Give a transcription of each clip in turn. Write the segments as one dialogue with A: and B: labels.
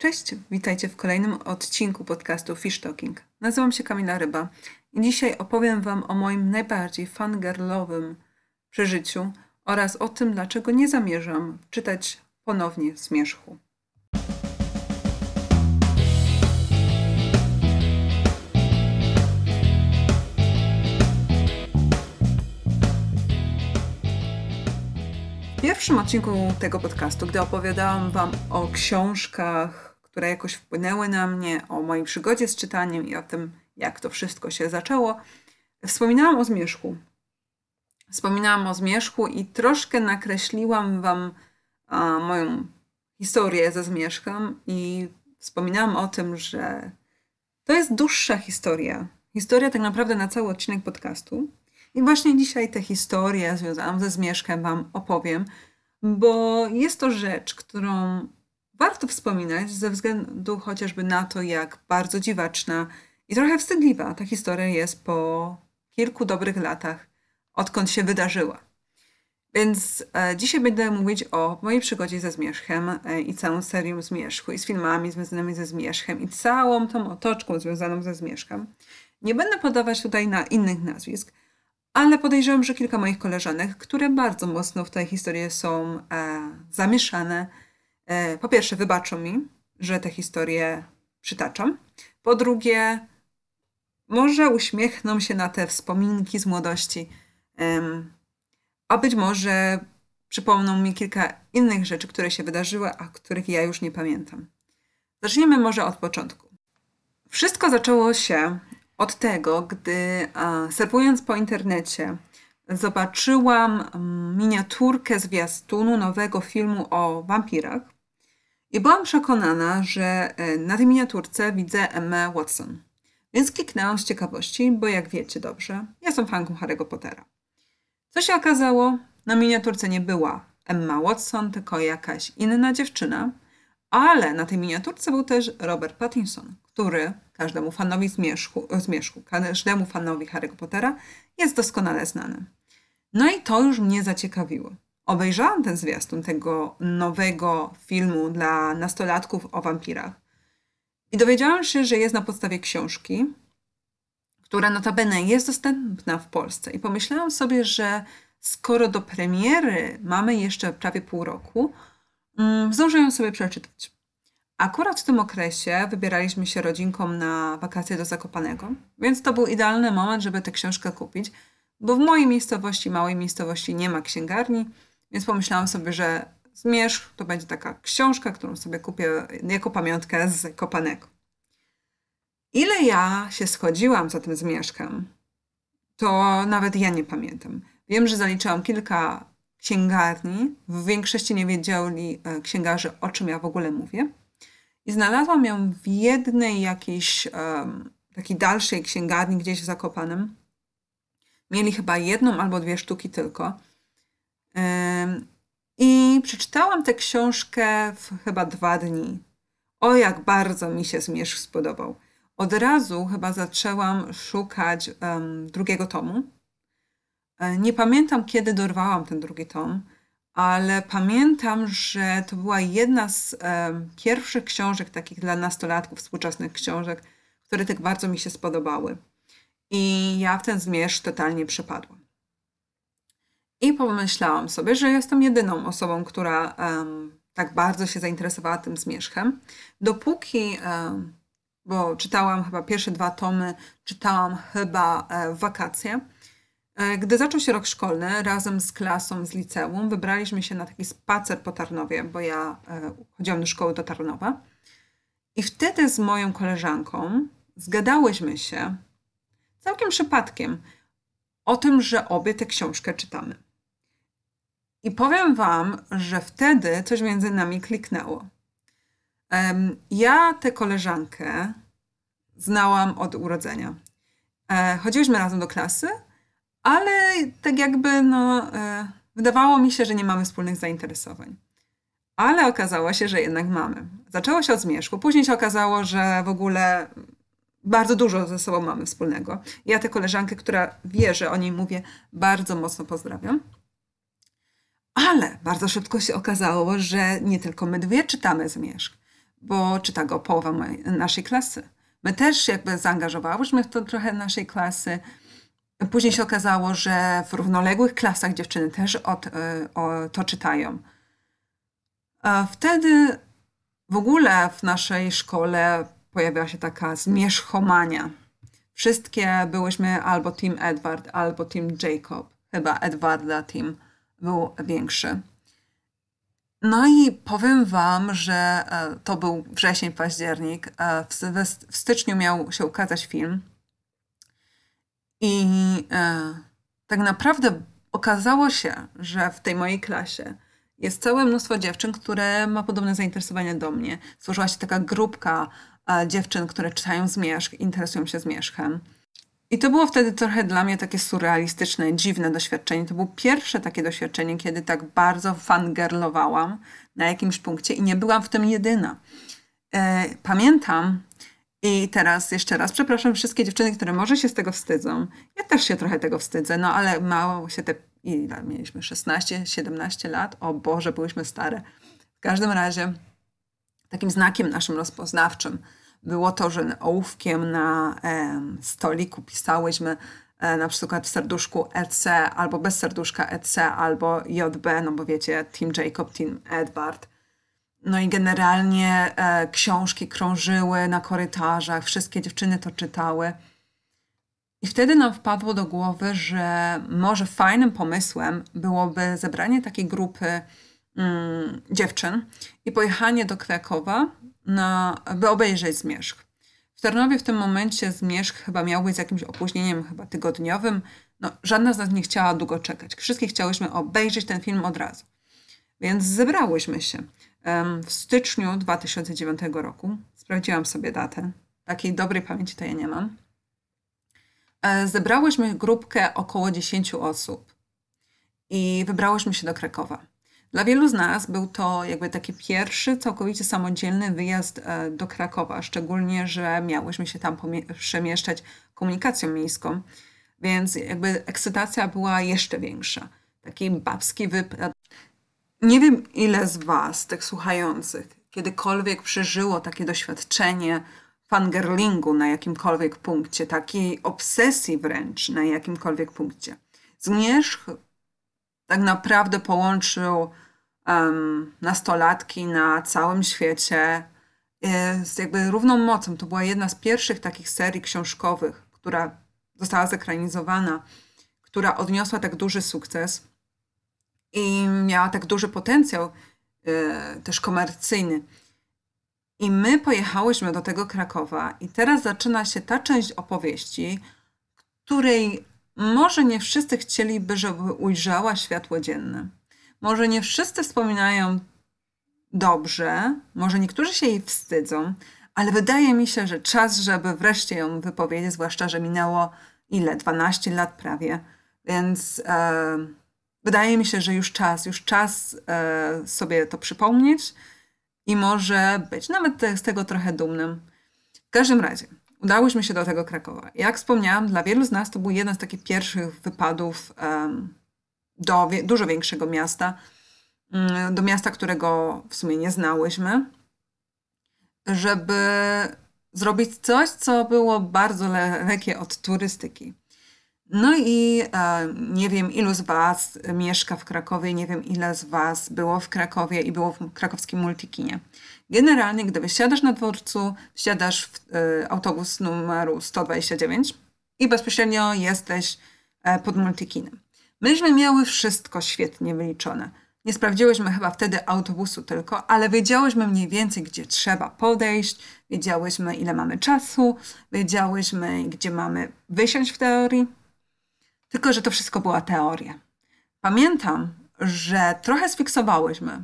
A: Cześć, witajcie w kolejnym odcinku podcastu Fish Talking. Nazywam się Kamila Ryba i dzisiaj opowiem Wam o moim najbardziej fangirlowym przeżyciu oraz o tym, dlaczego nie zamierzam czytać ponownie Zmierzchu. W pierwszym odcinku tego podcastu, gdy opowiadałam Wam o książkach które jakoś wpłynęły na mnie, o mojej przygodzie z czytaniem i o tym, jak to wszystko się zaczęło, wspominałam o zmierzchu. Wspominałam o zmierzchu i troszkę nakreśliłam Wam a, moją historię ze zmierzchem i wspominałam o tym, że to jest dłuższa historia. Historia tak naprawdę na cały odcinek podcastu. I właśnie dzisiaj tę historię związaną ze zmierzchem Wam opowiem, bo jest to rzecz, którą warto wspominać ze względu chociażby na to, jak bardzo dziwaczna i trochę wstydliwa ta historia jest po kilku dobrych latach, odkąd się wydarzyła. Więc e, dzisiaj będę mówić o mojej przygodzie ze Zmierzchem e, i całą serią Zmierzchu i z filmami związanymi ze Zmierzchem i całą tą otoczką związaną ze Zmierzchem. Nie będę podawać tutaj na innych nazwisk, ale podejrzewam, że kilka moich koleżanek, które bardzo mocno w tej historii są e, zamieszane, E, po pierwsze, wybaczą mi, że te historie przytaczam. Po drugie, może uśmiechną się na te wspominki z młodości, a być może przypomną mi kilka innych rzeczy, które się wydarzyły, a których ja już nie pamiętam. Zacznijmy może od początku. Wszystko zaczęło się od tego, gdy serwując po internecie, zobaczyłam mm, miniaturkę zwiastunu nowego filmu o wampirach i byłam przekonana, że e, na tej miniaturce widzę Emmę Watson. Więc kliknęłam z ciekawości, bo jak wiecie dobrze, ja jestem fanką Harry'ego Pottera. Co się okazało? Na miniaturce nie była Emma Watson, tylko jakaś inna dziewczyna, ale na tej miniaturce był też Robert Pattinson, który każdemu fanowi zmierzchu, e, zmierzchu każdemu fanowi Harry'ego Pottera jest doskonale znany. No i to już mnie zaciekawiło obejrzałam ten zwiastun tego nowego filmu dla nastolatków o wampirach. I dowiedziałam się, że jest na podstawie książki, która notabene jest dostępna w Polsce. I pomyślałam sobie, że skoro do premiery mamy jeszcze prawie pół roku, mm, zdążę ją sobie przeczytać. Akurat w tym okresie wybieraliśmy się rodzinką na wakacje do Zakopanego, więc to był idealny moment, żeby tę książkę kupić, bo w mojej miejscowości, małej miejscowości, nie ma księgarni, więc pomyślałam sobie, że Zmierzch to będzie taka książka, którą sobie kupię jako pamiątkę z Kopanego. Ile ja się schodziłam za tym zmierzchem, to nawet ja nie pamiętam. Wiem, że zaliczałam kilka księgarni. W większości nie wiedzieli e, księgarzy, o czym ja w ogóle mówię. I znalazłam ją w jednej jakiejś um, takiej dalszej księgarni gdzieś zakopanym. Mieli chyba jedną albo dwie sztuki tylko. I przeczytałam tę książkę w chyba dwa dni. O, jak bardzo mi się Zmierzch spodobał. Od razu chyba zaczęłam szukać um, drugiego tomu. E, nie pamiętam, kiedy dorwałam ten drugi tom, ale pamiętam, że to była jedna z um, pierwszych książek, takich dla nastolatków, współczesnych książek, które tak bardzo mi się spodobały. I ja w ten zmierzch totalnie przepadłam. I pomyślałam sobie, że jestem jedyną osobą, która um, tak bardzo się zainteresowała tym zmierzchem. Dopóki, um, bo czytałam chyba pierwsze dwa tomy, czytałam chyba e, wakacje. E, gdy zaczął się rok szkolny, razem z klasą z liceum wybraliśmy się na taki spacer po Tarnowie, bo ja e, chodziłam do szkoły do Tarnowa. I wtedy z moją koleżanką zgadałyśmy się całkiem przypadkiem o tym, że obie tę książkę czytamy. I powiem Wam, że wtedy coś między nami kliknęło. Ja tę koleżankę znałam od urodzenia. E, Chodziłyśmy razem do klasy, ale tak jakby no, e, wydawało mi się, że nie mamy wspólnych zainteresowań. Ale okazało się, że jednak mamy. Zaczęło się od zmierzchu, później się okazało, że w ogóle bardzo dużo ze sobą mamy wspólnego. Ja tę koleżankę, która wie, że o niej mówię, bardzo mocno pozdrawiam. Ale bardzo szybko się okazało, że nie tylko my dwie czytamy Zmierzch, bo czyta go połowa mojej, naszej klasy. My też jakby zaangażowałyśmy w to trochę naszej klasy. Później się okazało, że w równoległych klasach dziewczyny też od, y, o, to czytają. A wtedy w ogóle w naszej szkole pojawiła się taka zmierzchomania. Wszystkie byłyśmy albo Team Edward, albo Team Jacob, chyba Edwarda Team był większy. No i powiem Wam, że e, to był wrzesień, październik. E, w, styczniu miał się ukazać film. I e, tak naprawdę okazało się, że w tej mojej klasie jest całe mnóstwo dziewczyn, które ma podobne zainteresowania do mnie. Służyła się taka grupka dziewczyn, które czytają zmierzch, interesują się zmierzchem. I to było wtedy trochę dla mnie takie surrealistyczne, dziwne doświadczenie. To było pierwsze takie doświadczenie, kiedy tak bardzo fangirlowałam na jakimś punkcie i nie byłam w tym jedyna. E, pamiętam, i teraz jeszcze raz przepraszam wszystkie dziewczyny, które może się z tego wstydzą. Ja też się trochę tego wstydzę, no ale mało się te. Ile mieliśmy? 16, 17 lat? O Boże, byłyśmy stare. W każdym razie takim znakiem naszym rozpoznawczym było to, że ołówkiem na stoliku pisałyśmy e, na przykład w serduszku EC albo bez serduszka EC albo JB, no bo wiecie, Tim Jacob, Tim Edward. No i generalnie e, książki krążyły na korytarzach, wszystkie dziewczyny to czytały. I wtedy nam wpadło do głowy, że może fajnym pomysłem byłoby zebranie takiej grupy mm, dziewczyn i pojechanie do Krakowa na, by obejrzeć zmierzch. W Tarnowie w tym momencie zmierzch chyba miał być z jakimś opóźnieniem chyba tygodniowym. No, żadna z nas nie chciała długo czekać. Wszystkie chciałyśmy obejrzeć ten film od razu. Więc zebrałyśmy się. W styczniu 2009 roku sprawdziłam sobie datę. Takiej dobrej pamięci to ja nie mam. E, zebrałyśmy grupkę około 10 osób i wybrałyśmy się do Krakowa. Dla wielu z nas był to jakby taki pierwszy całkowicie samodzielny wyjazd e, do Krakowa, szczególnie, że miałyśmy się tam przemieszczać komunikacją miejską, więc jakby ekscytacja była jeszcze większa. Taki babski wypad. Nie wiem, ile z Was, tych słuchających, kiedykolwiek przeżyło takie doświadczenie fangirlingu na jakimkolwiek punkcie, takiej obsesji wręcz na jakimkolwiek punkcie. Zmierzch tak naprawdę połączył um, nastolatki na całym świecie e, z jakby równą mocą. To była jedna z pierwszych takich serii książkowych, która została zekranizowana, która odniosła tak duży sukces i miała tak duży potencjał y, też komercyjny. I my pojechałyśmy do tego Krakowa, i teraz zaczyna się ta część opowieści, której może nie wszyscy chcieliby, żeby ujrzała światło dzienne. Może nie wszyscy wspominają dobrze, może niektórzy się jej wstydzą, ale wydaje mi się, że czas, żeby wreszcie ją wypowiedzieć, zwłaszcza, że minęło ile? 12 lat prawie. Więc e, wydaje mi się, że już czas, już czas e, sobie to przypomnieć i może być nawet z tego trochę dumnym. W każdym razie, udałyśmy się do tego Krakowa. Jak wspomniałam, dla wielu z nas to był jeden z takich pierwszych wypadów um, do wie, dużo większego miasta, um, do miasta, którego w sumie nie znałyśmy, żeby zrobić coś, co było bardzo le lekkie od turystyki. No i e, nie wiem, ilu z Was mieszka w Krakowie, nie wiem, ile z Was było w Krakowie i było w krakowskim multikinie. Generalnie, gdy wysiadasz na dworcu, wsiadasz w e, autobus numeru 129 i bezpośrednio jesteś e, pod multikinem. Myśmy miały wszystko świetnie wyliczone. Nie sprawdziłyśmy chyba wtedy autobusu tylko, ale wiedziałyśmy mniej więcej, gdzie trzeba podejść, wiedziałyśmy, ile mamy czasu, wiedziałyśmy, gdzie mamy wysiąść w teorii, tylko, że to wszystko była teoria. Pamiętam, że trochę sfiksowałyśmy.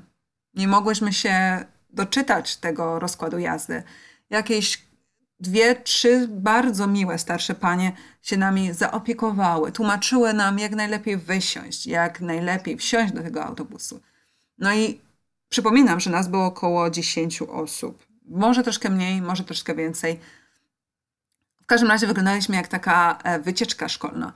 A: Nie mogłyśmy się doczytać tego rozkładu jazdy. Jakieś dwie, trzy bardzo miłe starsze panie się nami zaopiekowały, tłumaczyły nam, jak najlepiej wysiąść, jak najlepiej wsiąść do tego autobusu. No i przypominam, że nas było około 10 osób. Może troszkę mniej, może troszkę więcej. W każdym razie wyglądaliśmy jak taka e, wycieczka szkolna.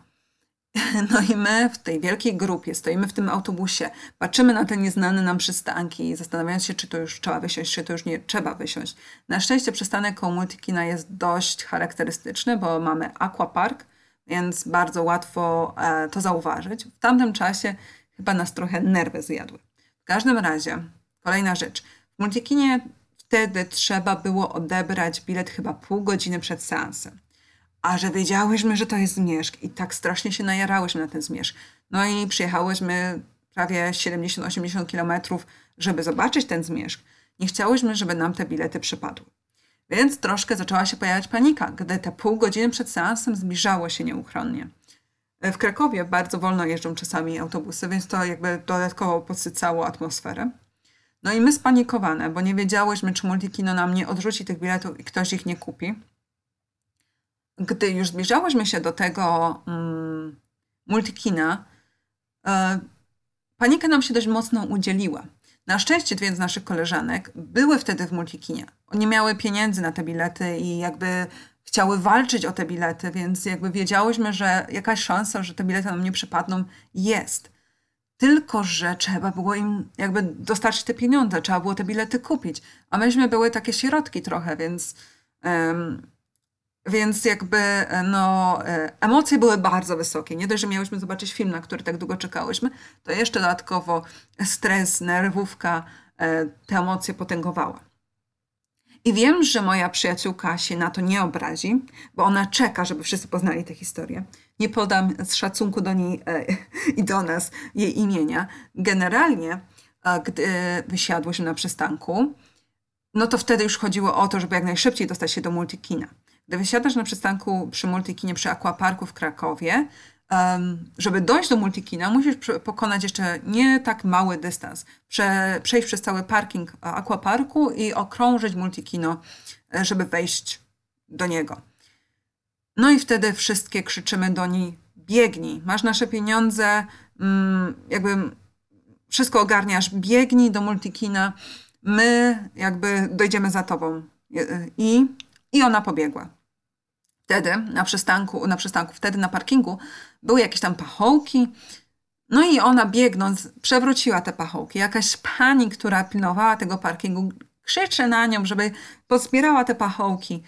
A: No i my w tej wielkiej grupie stoimy w tym autobusie, patrzymy na te nieznane nam przystanki i zastanawiając się, czy to już trzeba wysiąść, czy to już nie trzeba wysiąść. Na szczęście przystanek koło Multikina jest dość charakterystyczny, bo mamy aquapark, więc bardzo łatwo e, to zauważyć. W tamtym czasie chyba nas trochę nerwy zjadły. W każdym razie, kolejna rzecz. W Multikinie wtedy trzeba było odebrać bilet chyba pół godziny przed seansem a że wiedziałyśmy, że to jest zmierzch i tak strasznie się najarałyśmy na ten zmierzch. No i przyjechałyśmy prawie 70-80 kilometrów, żeby zobaczyć ten zmierzch. Nie chciałyśmy, żeby nam te bilety przypadły. Więc troszkę zaczęła się pojawiać panika, gdy te pół godziny przed seansem zbliżało się nieuchronnie. W Krakowie bardzo wolno jeżdżą czasami autobusy, więc to jakby dodatkowo podsycało atmosferę. No i my spanikowane, bo nie wiedziałyśmy, czy Multikino nam nie odrzuci tych biletów i ktoś ich nie kupi gdy już zbliżałyśmy się do tego um, multikina, e, panika nam się dość mocno udzieliła. Na szczęście dwie z naszych koleżanek były wtedy w multikinie. Nie miały pieniędzy na te bilety i jakby chciały walczyć o te bilety, więc jakby wiedziałyśmy, że jakaś szansa, że te bilety nam nie przypadną, jest. Tylko, że trzeba było im jakby dostarczyć te pieniądze, trzeba było te bilety kupić. A myśmy były takie środki trochę, więc um, więc jakby e, no, e, emocje były bardzo wysokie. Nie dość, że miałyśmy zobaczyć film, na który tak długo czekałyśmy, to jeszcze dodatkowo stres, nerwówka e, te emocje potęgowała. I wiem, że moja przyjaciółka się na to nie obrazi, bo ona czeka, żeby wszyscy poznali tę historię. Nie podam z szacunku do niej e, i do nas jej imienia. Generalnie, e, gdy wysiadłyśmy na przystanku, no to wtedy już chodziło o to, żeby jak najszybciej dostać się do multikina wysiadasz na przystanku przy Multikinie, przy Aquaparku w Krakowie, um, żeby dojść do Multikina, musisz pokonać jeszcze nie tak mały dystans. Prze przejść przez cały parking e, Aquaparku i okrążyć Multikino, e, żeby wejść do niego. No i wtedy wszystkie krzyczymy do niej: biegnij, masz nasze pieniądze, mm, jakby wszystko ogarniasz, biegnij do multikina, my jakby dojdziemy za tobą. I, i ona pobiegła wtedy na przystanku, na przystanku, wtedy na parkingu były jakieś tam pachołki. No i ona biegnąc przewróciła te pachołki. Jakaś pani, która pilnowała tego parkingu, krzyczy na nią, żeby pozbierała te pachołki.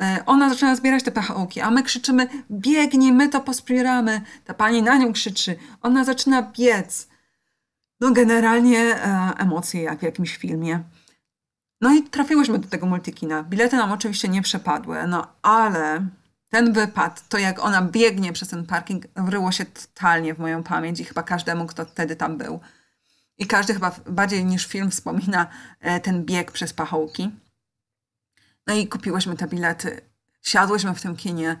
A: E, ona zaczyna zbierać te pachołki, a my krzyczymy: biegnij, my to pospieramy. Ta pani na nią krzyczy, ona zaczyna biec. No, generalnie e, emocje jak w jakimś filmie. No i trafiłyśmy do tego multikina. Bilety nam oczywiście nie przepadły, no ale ten wypad, to jak ona biegnie przez ten parking, wryło się totalnie w moją pamięć i chyba każdemu, kto wtedy tam był. I każdy chyba bardziej niż film wspomina e, ten bieg przez pachołki. No i kupiłyśmy te bilety, siadłyśmy w tym kinie.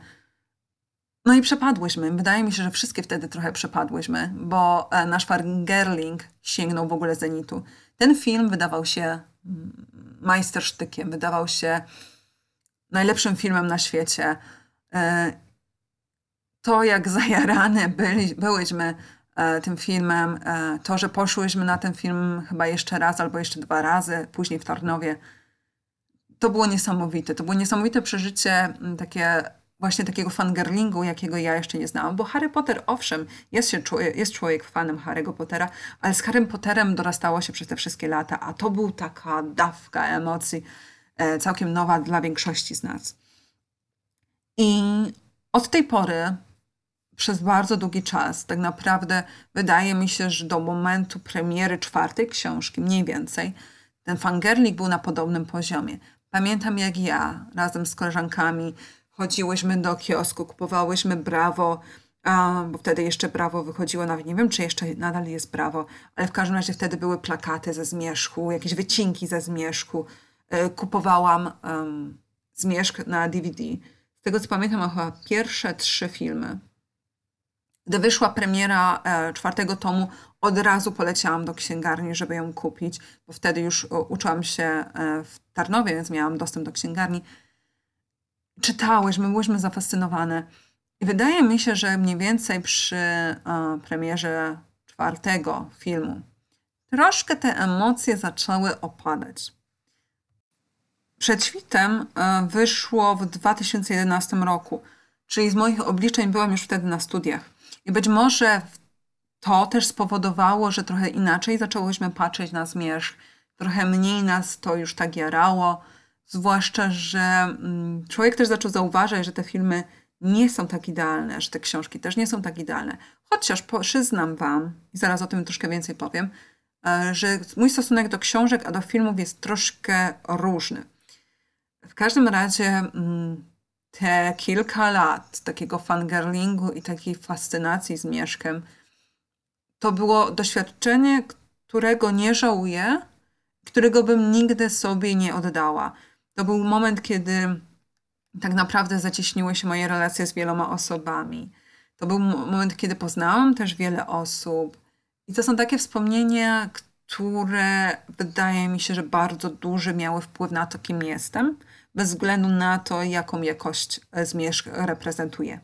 A: No i przepadłyśmy. Wydaje mi się, że wszystkie wtedy trochę przepadłyśmy, bo e, nasz Gerling sięgnął w ogóle zenitu. Ten film wydawał się majstersztykiem, wydawał się najlepszym filmem na świecie. E, to, jak zajarane byli, byłyśmy e, tym filmem, e, to, że poszłyśmy na ten film chyba jeszcze raz albo jeszcze dwa razy, później w Tarnowie, to było niesamowite. To było niesamowite przeżycie takie właśnie takiego fangirlingu, jakiego ja jeszcze nie znałam, bo Harry Potter, owszem, jest, się, jest człowiek fanem Harry'ego Pottera, ale z Harry Potterem dorastało się przez te wszystkie lata, a to był taka dawka emocji e, całkiem nowa dla większości z nas. I od tej pory przez bardzo długi czas, tak naprawdę wydaje mi się, że do momentu premiery czwartej książki, mniej więcej, ten fangirling był na podobnym poziomie. Pamiętam jak ja razem z koleżankami chodziłyśmy do kiosku, kupowałyśmy brawo, bo wtedy jeszcze brawo wychodziło, nawet nie wiem, czy jeszcze nadal jest brawo, ale w każdym razie wtedy były plakaty ze zmierzchu, jakieś wycinki ze zmierzchu. E, kupowałam um, zmierzch na DVD. Z tego co pamiętam, chyba pierwsze trzy filmy. Gdy wyszła premiera e, czwartego tomu, od razu poleciałam do księgarni, żeby ją kupić, bo wtedy już e, uczyłam się e, w Tarnowie, więc miałam dostęp do księgarni czytałeś, my byłyśmy zafascynowane. I wydaje mi się, że mniej więcej przy a, e, premierze czwartego filmu troszkę te emocje zaczęły opadać. Przed świtem e, wyszło w 2011 roku, czyli z moich obliczeń byłam już wtedy na studiach. I być może to też spowodowało, że trochę inaczej zaczęłyśmy patrzeć na zmierzch, trochę mniej nas to już tak jarało Zwłaszcza, że mm, człowiek też zaczął zauważać, że te filmy nie są tak idealne, że te książki też nie są tak idealne. Chociaż przyznam Wam, i zaraz o tym troszkę więcej powiem, e, że mój stosunek do książek, a do filmów jest troszkę różny. W każdym razie mm, te kilka lat takiego fangirlingu i takiej fascynacji z Mieszkiem, to było doświadczenie, którego nie żałuję, którego bym nigdy sobie nie oddała. To był moment, kiedy tak naprawdę zacieśniły się moje relacje z wieloma osobami. To był moment, kiedy poznałam też wiele osób. I to są takie wspomnienia, które wydaje mi się, że bardzo duży miały wpływ na to, kim jestem, bez względu na to, jaką jakość zmierzch reprezentuję.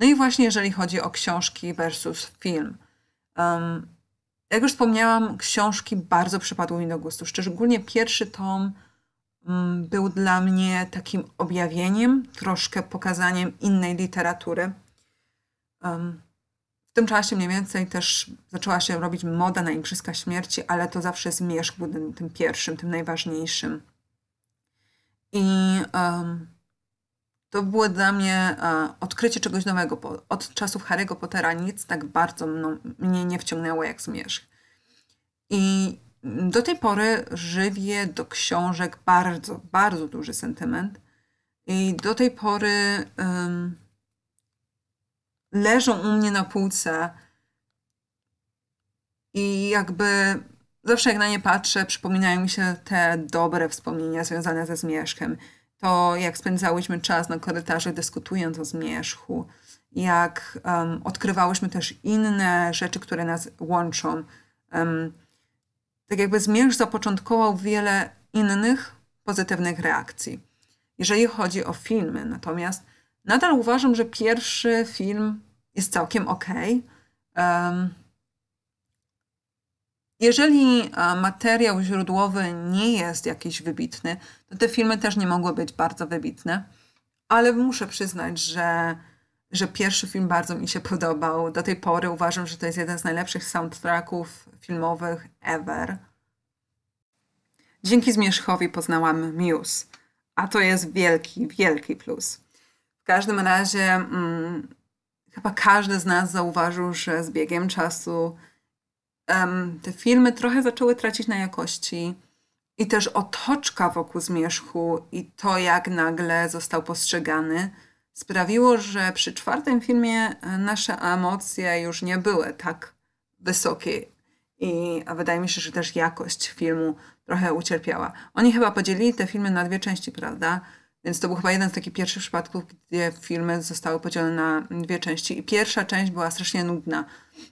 A: No i właśnie jeżeli chodzi o książki versus film. Um, jak już wspomniałam, książki bardzo przypadły mi do gustu, szczególnie pierwszy tom Mm, był dla mnie takim objawieniem, troszkę pokazaniem innej literatury. W tym czasie mniej więcej też zaczęła się robić moda na Igrzyska Śmierci, ale to zawsze jest Mieszk był tym pierwszym, tym najważniejszym. I um, to było dla mnie uh, odkrycie czegoś nowego. Bo od czasów Harry'ego Pottera nic tak bardzo mną, mnie nie wciągnęło jak Zmierzch. I do tej pory żywię do książek bardzo, bardzo duży sentyment. I do tej pory um, leżą u mnie na półce i jakby zawsze jak na nie patrzę, przypominają mi się te dobre wspomnienia związane ze zmierzchem. To jak spędzałyśmy czas na korytarzu dyskutując o zmierzchu, jak um, odkrywałyśmy też inne rzeczy, które nas łączą. Um, tak jakby zmierz zapoczątkował wiele innych pozytywnych reakcji. Jeżeli chodzi o filmy, natomiast nadal uważam, że pierwszy film jest całkiem ok. jeżeli e, materiał źródłowy nie jest jakiś wybitny, to te filmy też nie mogły być bardzo wybitne, ale muszę przyznać, że że pierwszy film bardzo mi się podobał. Do tej pory uważam, że to jest jeden z najlepszych soundtracków filmowych ever. Dzięki Zmierzchowi poznałam Muse, a to jest wielki, wielki plus. W każdym razie mm, chyba każdy z nas zauważył, że z biegiem czasu um, te filmy trochę zaczęły tracić na jakości i też otoczka wokół Zmierzchu i to, jak nagle został postrzegany – sprawiło, że przy czwartym filmie e, nasze emocje już nie były tak wysokie i wydaje mi się, że też jakość filmu trochę ucierpiała. Oni chyba podzielili te filmy na dwie części, prawda? Więc to był chyba jeden z takich pierwszych przypadków, gdzie filmy zostały podzielone na dwie części. I pierwsza część była strasznie nudna,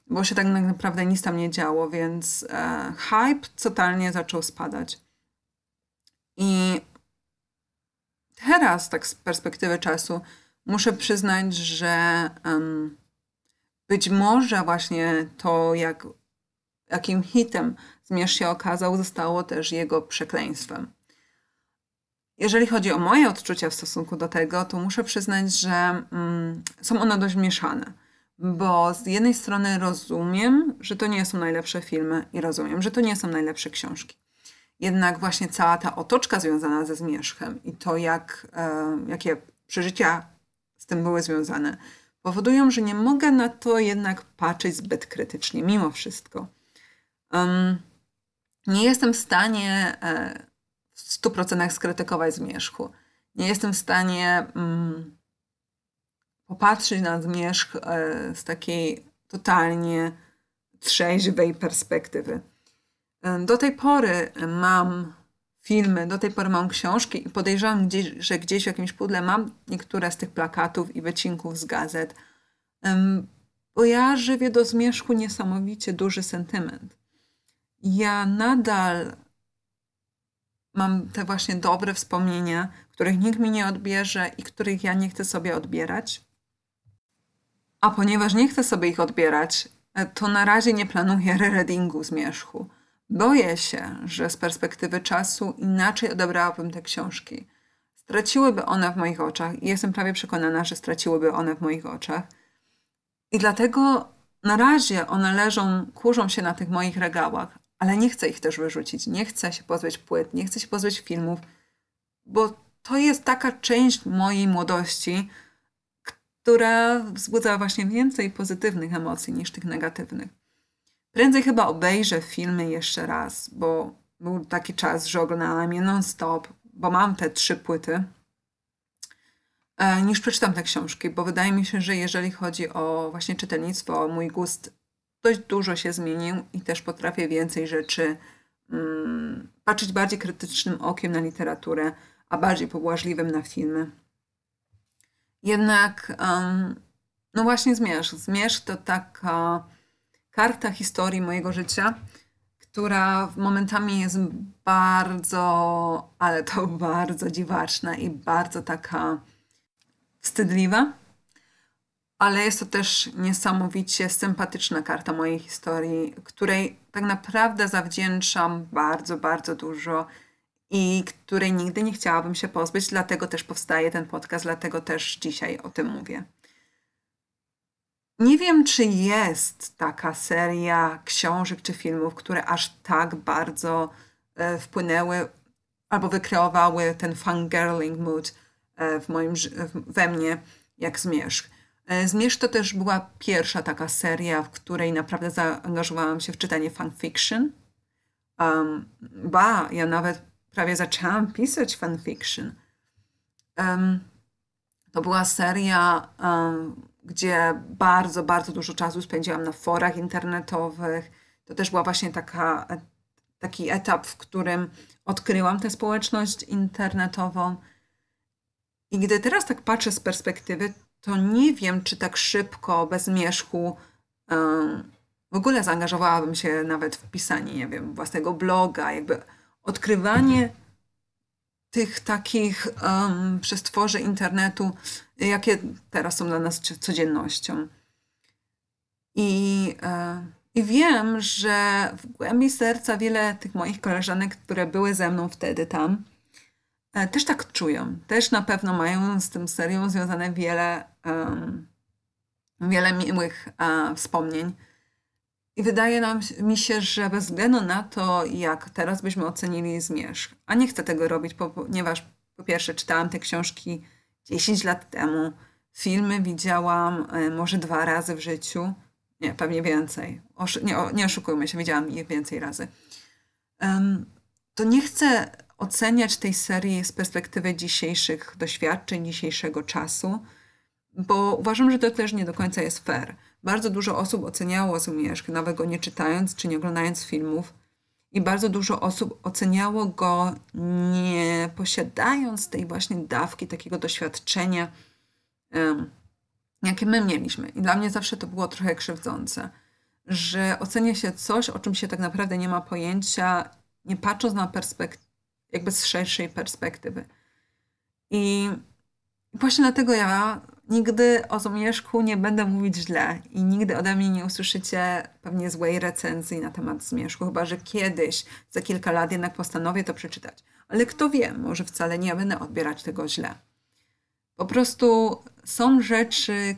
A: bo się tak naprawdę nic tam nie działo, więc e, hype totalnie zaczął spadać. I teraz, tak z perspektywy czasu, muszę przyznać, że um, być może właśnie to, jak, jakim hitem Zmierz się okazał, zostało też jego przekleństwem. Jeżeli chodzi o moje odczucia w stosunku do tego, to muszę przyznać, że um, są one dość mieszane. Bo z jednej strony rozumiem, że to nie są najlepsze filmy i rozumiem, że to nie są najlepsze książki. Jednak właśnie cała ta otoczka związana ze zmierzchem i to, jak, e, jakie przeżycia z tym były związane, powodują, że nie mogę na to jednak patrzeć zbyt krytycznie, mimo wszystko. Um, nie jestem w stanie e, w stu procentach skrytykować zmierzchu. Nie jestem w stanie mm, popatrzeć na zmierzch e, z takiej totalnie trzeźwej perspektywy. do tej pory mam filmy. Do tej pory mam książki i podejrzewam, gdzieś, że gdzieś w jakimś pudle mam niektóre z tych plakatów i wycinków z gazet. Um, bo ja żywię do zmierzchu niesamowicie duży sentyment. Ja nadal mam te właśnie dobre wspomnienia, których nikt mi nie odbierze i których ja nie chcę sobie odbierać. A ponieważ nie chcę sobie ich odbierać, e, to na razie nie planuję rereadingu zmierzchu. Boję się, że z perspektywy czasu inaczej odebrałabym te książki. Straciłyby one w moich oczach i jestem prawie przekonana, że straciłyby one w moich oczach. I dlatego na razie one leżą, kurzą się na tych moich regałach, ale nie chcę ich też wyrzucić. Nie chcę się pozbyć płyt, nie chcę się pozbyć filmów, bo to jest taka część mojej młodości, która wzbudza właśnie więcej pozytywnych emocji niż tych negatywnych. Prędzej chyba obejrzę filmy jeszcze raz, bo był taki czas, że oglądałam je non-stop, bo mam te trzy płyty, e, niż przeczytam te książki, bo wydaje mi się, że jeżeli chodzi o właśnie czytelnictwo, mój gust dość dużo się zmienił i też potrafię więcej rzeczy mm, patrzeć bardziej krytycznym okiem na literaturę, a bardziej pobłażliwym na filmy. Jednak, um, no właśnie zmierzch. Zmierzch to taka karta historii mojego życia, która momentami jest bardzo, ale to bardzo dziwaczna i bardzo taka wstydliwa. Ale jest to też niesamowicie sympatyczna karta mojej historii, której tak naprawdę zawdzięczam bardzo, bardzo dużo i której nigdy nie chciałabym się pozbyć, dlatego też powstaje ten podcast, dlatego też dzisiaj o tym mówię. Nie wiem, czy jest taka seria książek czy filmów, które aż tak bardzo e, wpłynęły albo wykreowały ten fangirling mood e, w moim, we mnie jak Zmierzch. E, Zmierzch to też była pierwsza taka seria, w której naprawdę zaangażowałam się w czytanie fanfiction. Um, ba, ja nawet prawie zaczęłam pisać fanfiction. Um, to była seria um, gdzie bardzo, bardzo dużo czasu spędziłam na forach internetowych. To też była właśnie taka, e, taki etap, w którym odkryłam tę społeczność internetową. I gdy teraz tak patrzę z perspektywy, to nie wiem, czy tak szybko, bez zmierzchu e, w ogóle zaangażowałabym się nawet w pisanie, nie wiem, własnego bloga, jakby odkrywanie mhm. tych takich um, przestworzy internetu jakie teraz są dla nas codziennością. I, e, I wiem, że w głębi serca wiele tych moich koleżanek, które były ze mną wtedy tam, e, też tak czują. Też na pewno mają z tym serią związane wiele, um, wiele miłych um, wspomnień. I wydaje nam, mi się, że bez względu na to, jak teraz byśmy ocenili zmierzch, a nie chcę tego robić, ponieważ po pierwsze czytałam te książki 10 lat temu. Filmy widziałam e, może dwa razy w życiu. Nie, pewnie więcej. Osz nie, nie oszukujmy się, widziałam je więcej razy. Um, to nie chcę oceniać tej serii z perspektywy dzisiejszych doświadczeń, dzisiejszego czasu, bo uważam, że to też nie do końca jest fair. Bardzo dużo osób oceniało Zmierzch, nawet go nie czytając czy nie oglądając filmów, i bardzo dużo osób oceniało go nie posiadając tej właśnie dawki, takiego doświadczenia, jakie my mieliśmy. I dla mnie zawsze to było trochę krzywdzące, że ocenia się coś, o czym się tak naprawdę nie ma pojęcia, nie patrząc na perspektywę, jakby z szerszej perspektywy. I właśnie dlatego ja Nigdy o Zmierzchu nie będę mówić źle i nigdy ode mnie nie usłyszycie pewnie złej recenzji na temat Zmierzchu, chyba że kiedyś, za kilka lat jednak postanowię to przeczytać. Ale kto wie, może wcale nie będę odbierać tego źle. Po prostu są rzeczy,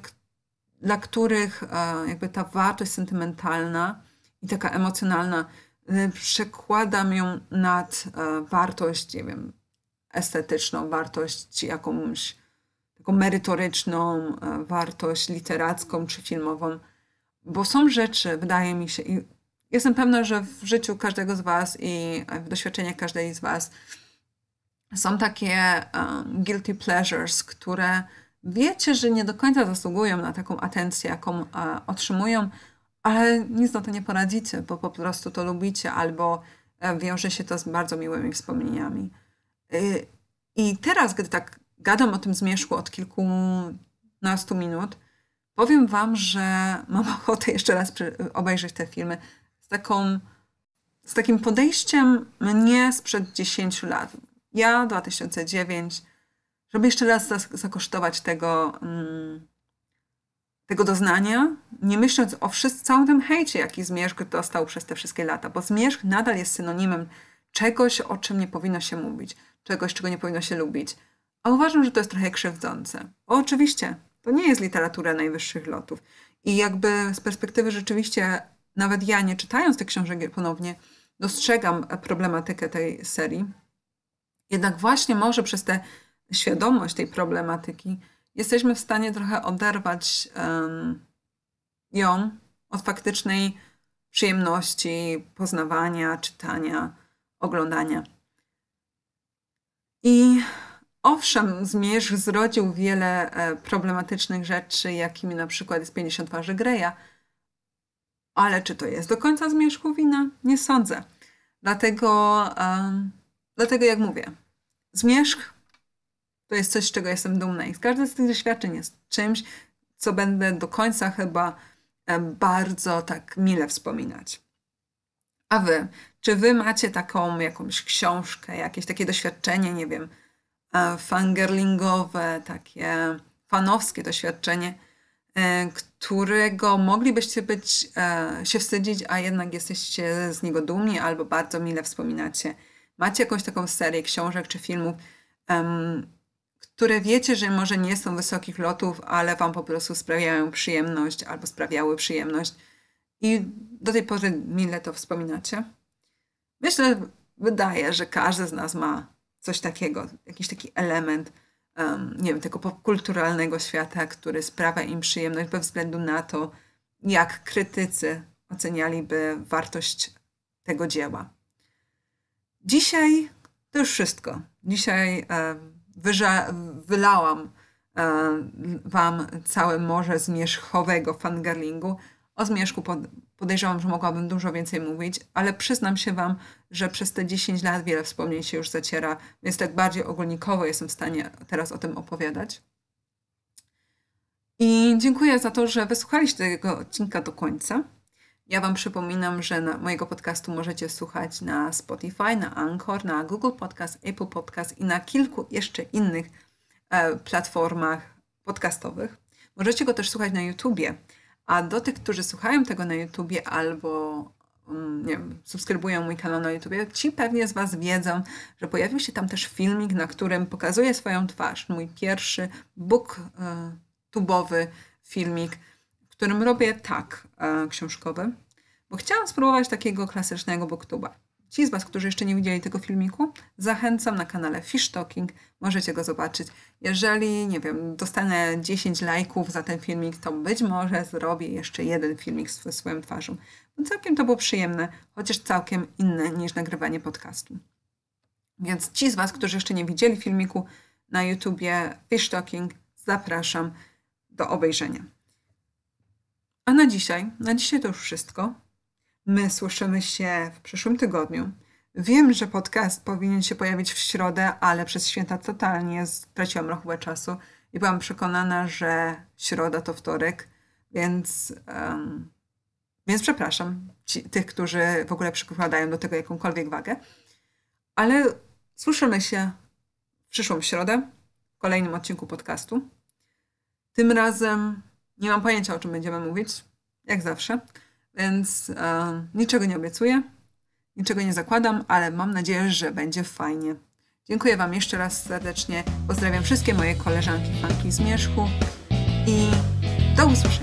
A: dla których e, jakby ta wartość sentymentalna i taka emocjonalna y, przekładam ją nad e, wartość, nie wiem, estetyczną, wartość jakąś taką merytoryczną e, wartość literacką czy filmową, bo są rzeczy, wydaje mi się, i jestem pewna, że w życiu każdego z Was i e, w doświadczeniach każdej z Was są takie um, guilty pleasures, które wiecie, że nie do końca zasługują na taką atencję, jaką otrzymują, ale nic na to nie poradzicie, bo po prostu to lubicie albo wiąże się to z bardzo miłymi wspomnieniami. Y, i teraz, gdy tak gadam o tym zmierzchu od kilkunastu minut. Powiem Wam, że mam ochotę jeszcze raz obejrzeć te filmy z, taką, z takim podejściem mnie sprzed 10 lat. Ja 2009, żeby jeszcze raz zakosztować tego, mm, tego doznania, nie myśląc o wszystkim całym tym hejcie, jaki Zmierzch dostał przez te wszystkie lata, bo Zmierzch nadal jest synonimem czegoś, o czym nie powinno się mówić, czegoś, czego nie powinno się lubić a uważam, że to jest trochę krzywdzące. O, oczywiście, to nie jest literatura najwyższych lotów. I jakby z perspektywy rzeczywiście, nawet ja nie czytając tych książek ponownie, dostrzegam problematykę tej serii. Jednak właśnie może przez tę świadomość tej problematyki jesteśmy w stanie trochę oderwać um, ją od faktycznej przyjemności poznawania, czytania, oglądania. I Owszem, Zmierzch zrodził wiele e, problematycznych rzeczy, jakimi na przykład jest 50 twarzy Greja, ale czy to jest do końca zmierzchu wina? Nie sądzę. Dlatego, e, dlatego jak mówię, zmierzch to jest coś, z czego jestem dumna i każde z tych doświadczeń jest czymś, co będę do końca chyba e, bardzo tak mile wspominać. A wy, czy wy macie taką jakąś książkę, jakieś takie doświadczenie, nie wiem, fangerlingowe, takie fanowskie doświadczenie, e, którego moglibyście być, e, się wstydzić, a jednak jesteście z niego dumni albo bardzo mile wspominacie. Macie jakąś taką serię książek czy filmów, które wiecie, że może nie są wysokich lotów, ale Wam po prostu sprawiają przyjemność albo sprawiały przyjemność i do tej pory mile to wspominacie? Myślę, wydaje, że każdy z nas ma coś takiego, jakiś taki element, um, nie wiem, tego popkulturalnego świata, który sprawia im przyjemność bez względu na to, jak krytycy ocenialiby wartość tego dzieła. Dzisiaj to już wszystko. Dzisiaj e, wylałam e, Wam całe morze zmierzchowego fangirlingu. O zmierzchu pod Podejrzewam, że mogłabym dużo więcej mówić, ale przyznam się Wam, że przez te 10 lat wiele wspomnień się już zaciera, więc tak bardziej ogólnikowo jestem w stanie teraz o tym opowiadać. I dziękuję za to, że wysłuchaliście tego odcinka do końca. Ja Wam przypominam, że mojego podcastu możecie słuchać na Spotify, na Anchor, na Google Podcast, Apple Podcast i na kilku jeszcze innych e, platformach podcastowych. Możecie go też słuchać na YouTubie. A do tych, którzy słuchają tego na YouTubie albo mm, nie wiem, subskrybują mój kanał na YouTubie, ci pewnie z Was wiedzą, że pojawił się tam też filmik, na którym pokazuję swoją twarz. Mój pierwszy booktubowy e, filmik, w którym robię tak e, książkowy, bo chciałam spróbować takiego klasycznego booktuba. Ci z Was, którzy jeszcze nie widzieli tego filmiku, zachęcam na kanale Fish Talking, możecie go zobaczyć. Jeżeli, nie wiem, dostanę 10 lajków za ten filmik, to być może zrobię jeszcze jeden filmik ze swoją twarzą. No całkiem to było przyjemne, chociaż całkiem inne niż nagrywanie podcastu. Więc ci z Was, którzy jeszcze nie widzieli filmiku na YouTubie Fish Talking, zapraszam do obejrzenia. A na dzisiaj, na dzisiaj to już wszystko. My słyszymy się w przyszłym tygodniu. Wiem, że podcast powinien się pojawić w środę, ale przez święta totalnie straciłam rachubę czasu i byłam przekonana, że środa to wtorek, więc, um, więc przepraszam ci, tych, którzy w ogóle przykładają do tego jakąkolwiek wagę. Ale słyszymy się w przyszłą środę w kolejnym odcinku podcastu. Tym razem nie mam pojęcia, o czym będziemy mówić, jak zawsze więc e, niczego nie obiecuję, niczego nie zakładam, ale mam nadzieję, że będzie fajnie. Dziękuję Wam jeszcze raz serdecznie. Pozdrawiam wszystkie moje koleżanki, fanki z Mierzchu i do usłyszenia.